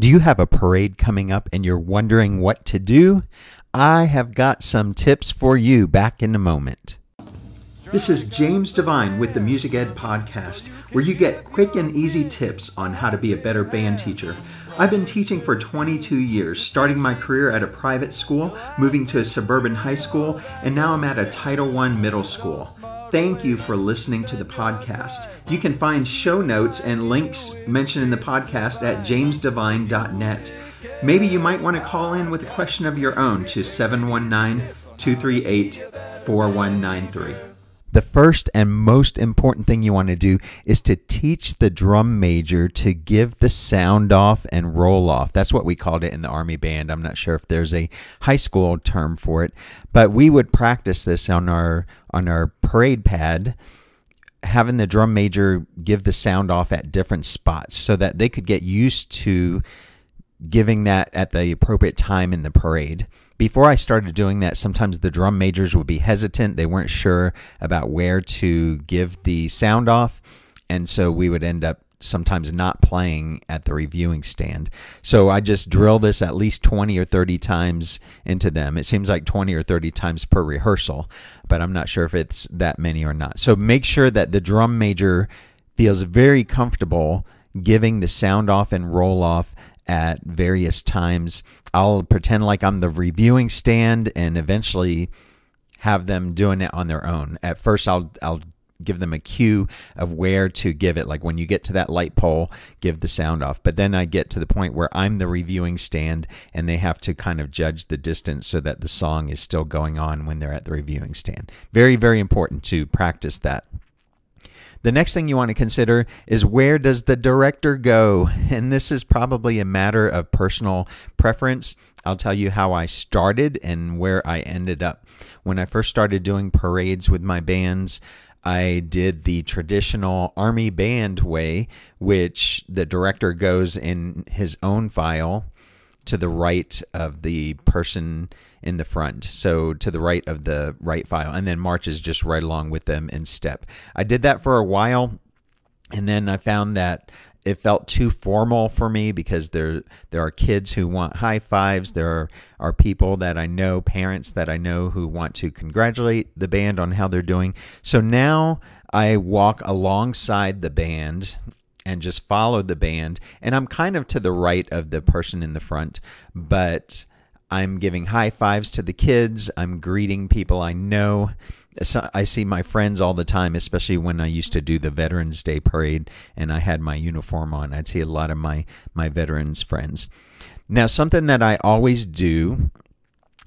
Do you have a parade coming up and you're wondering what to do? I have got some tips for you back in a moment. This is James Devine with the Music Ed Podcast, where you get quick and easy tips on how to be a better band teacher. I've been teaching for 22 years, starting my career at a private school, moving to a suburban high school, and now I'm at a Title I middle school. Thank you for listening to the podcast. You can find show notes and links mentioned in the podcast at jamesdevine.net. Maybe you might want to call in with a question of your own to 719 238 4193. The first and most important thing you want to do is to teach the drum major to give the sound off and roll off. That's what we called it in the Army Band. I'm not sure if there's a high school term for it, but we would practice this on our on our parade pad having the drum major give the sound off at different spots so that they could get used to giving that at the appropriate time in the parade. Before I started doing that, sometimes the drum majors would be hesitant. They weren't sure about where to give the sound off. And so we would end up sometimes not playing at the reviewing stand. So I just drill this at least 20 or 30 times into them. It seems like 20 or 30 times per rehearsal, but I'm not sure if it's that many or not. So make sure that the drum major feels very comfortable giving the sound off and roll off at various times. I'll pretend like I'm the reviewing stand and eventually have them doing it on their own. At first, I'll, I'll give them a cue of where to give it. Like when you get to that light pole, give the sound off. But then I get to the point where I'm the reviewing stand and they have to kind of judge the distance so that the song is still going on when they're at the reviewing stand. Very, very important to practice that. The next thing you want to consider is where does the director go? And this is probably a matter of personal preference. I'll tell you how I started and where I ended up. When I first started doing parades with my bands, I did the traditional army band way, which the director goes in his own file to the right of the person in the front. So to the right of the right file, and then marches just right along with them in step. I did that for a while, and then I found that it felt too formal for me because there there are kids who want high fives. There are, are, people that I know, parents that I know who want to congratulate the band on how they're doing. So now I walk alongside the band and just followed the band. And I'm kind of to the right of the person in the front, but I'm giving high fives to the kids. I'm greeting people I know. I see my friends all the time, especially when I used to do the Veterans Day parade and I had my uniform on. I'd see a lot of my, my veterans friends. Now, something that I always do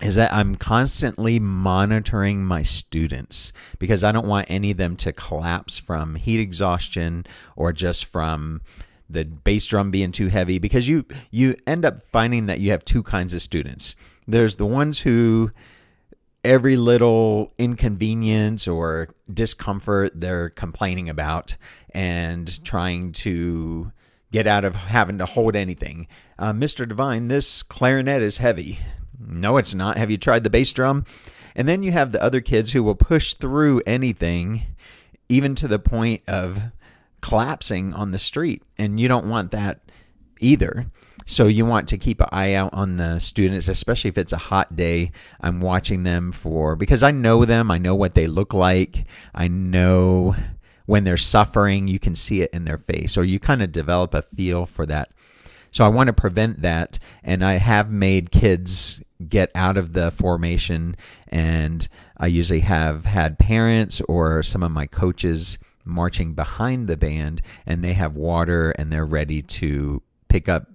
is that I'm constantly monitoring my students because I don't want any of them to collapse from heat exhaustion or just from the bass drum being too heavy because you you end up finding that you have two kinds of students. There's the ones who every little inconvenience or discomfort they're complaining about and trying to get out of having to hold anything. Uh, Mr. Divine, this clarinet is heavy. No, it's not. Have you tried the bass drum? And then you have the other kids who will push through anything, even to the point of collapsing on the street. And you don't want that either. So you want to keep an eye out on the students, especially if it's a hot day. I'm watching them for, because I know them, I know what they look like, I know when they're suffering, you can see it in their face, or you kind of develop a feel for that so I want to prevent that. And I have made kids get out of the formation. And I usually have had parents or some of my coaches marching behind the band and they have water and they're ready to pick up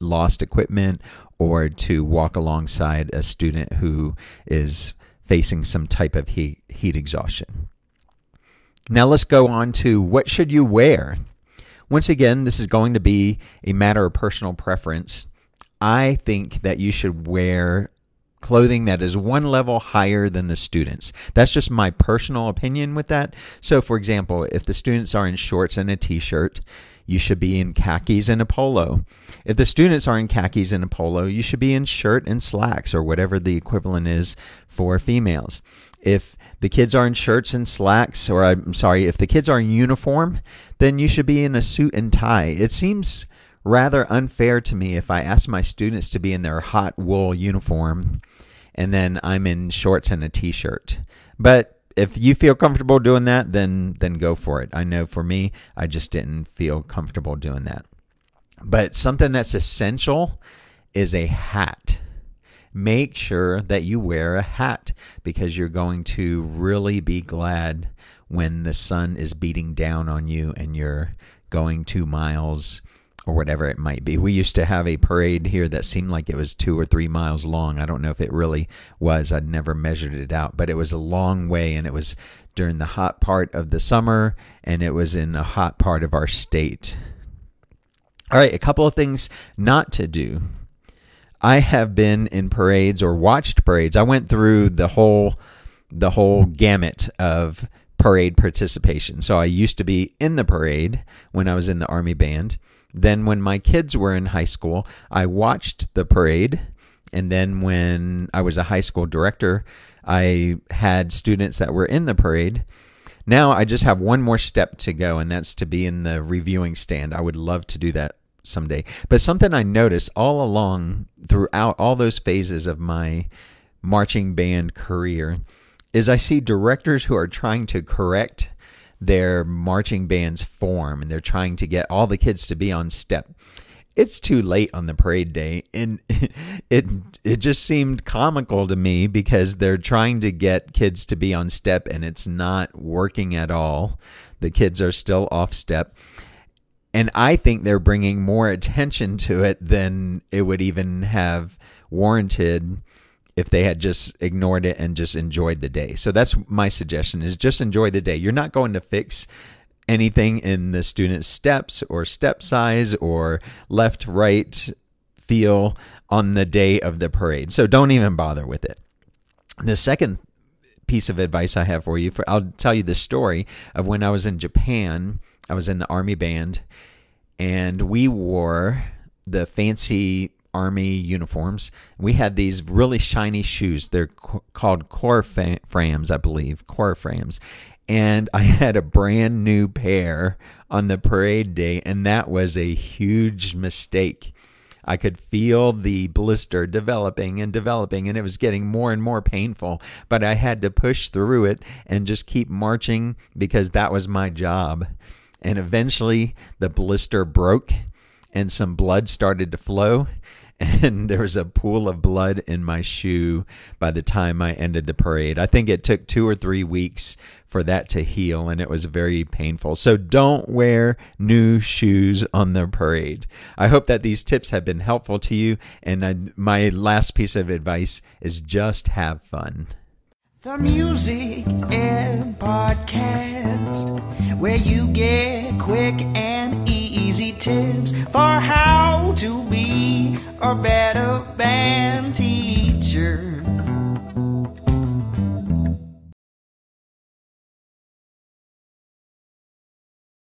lost equipment or to walk alongside a student who is facing some type of heat, heat exhaustion. Now let's go on to what should you wear? Once again, this is going to be a matter of personal preference. I think that you should wear clothing that is one level higher than the students. That's just my personal opinion with that. So, for example, if the students are in shorts and a t shirt, you should be in khakis and a polo. If the students are in khakis and a polo, you should be in shirt and slacks or whatever the equivalent is for females. If the kids are in shirts and slacks, or I'm sorry, if the kids are in uniform, then you should be in a suit and tie. It seems rather unfair to me if I ask my students to be in their hot wool uniform and then I'm in shorts and a t shirt. But if you feel comfortable doing that, then then go for it. I know for me, I just didn't feel comfortable doing that. But something that's essential is a hat. Make sure that you wear a hat because you're going to really be glad when the sun is beating down on you and you're going 2 miles or whatever it might be. We used to have a parade here that seemed like it was two or three miles long. I don't know if it really was. I'd never measured it out, but it was a long way and it was during the hot part of the summer and it was in a hot part of our state. All right, a couple of things not to do. I have been in parades or watched parades. I went through the whole the whole gamut of parade participation. So I used to be in the parade when I was in the Army Band. Then, when my kids were in high school, I watched the parade. And then, when I was a high school director, I had students that were in the parade. Now I just have one more step to go, and that's to be in the reviewing stand. I would love to do that someday. But something I noticed all along throughout all those phases of my marching band career is I see directors who are trying to correct their marching band's form and they're trying to get all the kids to be on step. It's too late on the parade day and it it just seemed comical to me because they're trying to get kids to be on step and it's not working at all. The kids are still off step. And I think they're bringing more attention to it than it would even have warranted if they had just ignored it and just enjoyed the day. So that's my suggestion is just enjoy the day. You're not going to fix anything in the student's steps or step size or left right feel on the day of the parade. So don't even bother with it. The second piece of advice I have for you for I'll tell you the story of when I was in Japan, I was in the army band and we wore the fancy Army uniforms. We had these really shiny shoes. They're co- called core fa- frames, I believe, core frames. And I had a brand new pair on the parade day, and that was a huge mistake. I could feel the blister developing and developing, and it was getting more and more painful. But I had to push through it and just keep marching because that was my job. And eventually the blister broke and some blood started to flow and there was a pool of blood in my shoe by the time I ended the parade. I think it took two or three weeks for that to heal, and it was very painful. So don't wear new shoes on the parade. I hope that these tips have been helpful to you, and I, my last piece of advice is just have fun. The Music and Podcast, where you get quick and easy easy tips for how to be a better band teacher.